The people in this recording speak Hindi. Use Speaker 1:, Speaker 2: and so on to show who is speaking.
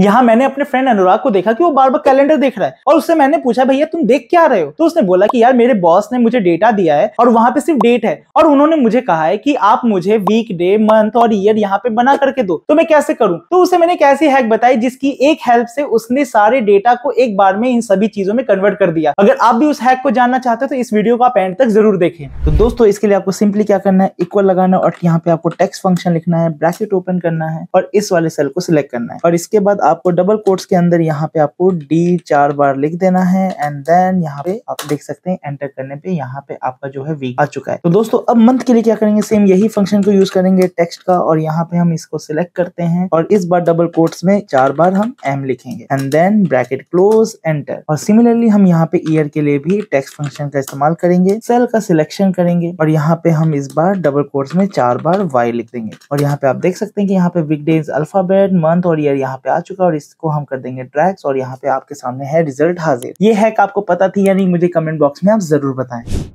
Speaker 1: यहाँ मैंने अपने फ्रेंड अनुराग को देखा कि वो बार बार कैलेंडर देख रहा है और उससे मैंने पूछा भैया तुम देख क्या रहे हो तो उसने बोला कि यार मेरे बॉस ने मुझे डेटा दिया है और वहां पे सिर्फ डेट है और उन्होंने मुझे कहा है कि आप मुझे वीक डे मंथ और ईयर यहाँ पे बना करके दो तो मैं कैसे करूं तो उसे मैंने कैसी हैक बताई जिसकी एक हेल्प से उसने सारे डेटा को एक बार में इन सभी चीजों में कन्वर्ट कर दिया अगर आप भी उस हैक को जानना चाहते हो तो इस वीडियो को आप एंड तक जरूर देखें तो दोस्तों इसके लिए आपको सिंपली क्या करना है इक्वल लगाना है और यहाँ पे आपको टेक्स फंक्शन लिखना है ब्रैकेट ओपन करना है
Speaker 2: और इस वाले सेल को सिलेक्ट करना है
Speaker 1: और इसके बाद आपको डबल कोट्स के अंदर यहाँ पे आपको डी चार बार लिख देना है एंड देन यहाँ पे आप देख सकते हैं एंटर करने पे यहाँ पे आपका जो है वीक आ चुका है तो दोस्तों अब मंथ के लिए क्या करेंगे सेम यही फंक्शन को यूज करेंगे टेक्स्ट का और यहाँ पे हम इसको सिलेक्ट करते हैं और इस बार डबल कोर्ट्स में चार बार हम एम लिखेंगे and then bracket close enter और सिमिलरली हम यहाँ पे ईयर के लिए भी टेक्स्ट फंक्शन का इस्तेमाल करेंगे सेल का सिलेक्शन करेंगे और यहाँ पे हम इस बार डबल कोर्स में चार बार वाई लिख देंगे और यहाँ पे आप देख सकते हैं कि यहाँ पे वीकडेज अल्फाबेट मंथ और ईयर यहाँ पे आ चुका जाएगा और इसको हम कर देंगे ट्रैक्स और यहाँ पे आपके सामने है रिजल्ट हाजिर ये हैक आपको पता थी या नहीं मुझे कमेंट बॉक्स में आप जरूर बताएं